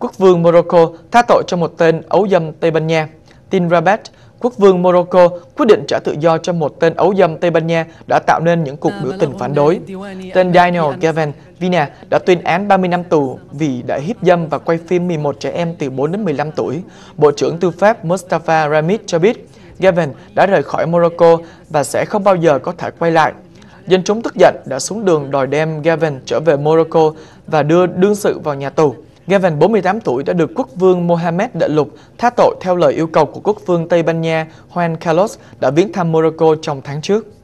quốc vương Morocco tha tội cho một tên ấu dâm Tây Ban Nha. Tin Rabat, quốc vương Morocco quyết định trả tự do cho một tên ấu dâm Tây Ban Nha đã tạo nên những cuộc à, biểu tình phản đối. Tên Daniel Gavin Vina đã tuyên án 30 năm tù vì đã hiếp dâm và quay phim 11 trẻ em từ 4 đến 15 tuổi. Bộ trưởng Tư pháp Mustafa Ramid cho biết Gavin đã rời khỏi Morocco và sẽ không bao giờ có thể quay lại. Dân chúng tức giận đã xuống đường đòi đem Gavin trở về Morocco và đưa đương sự vào nhà tù. Gavin 48 tuổi đã được quốc vương Mohammed Đại Lục tha tội theo lời yêu cầu của quốc vương Tây Ban Nha Juan Carlos đã viếng thăm Morocco trong tháng trước.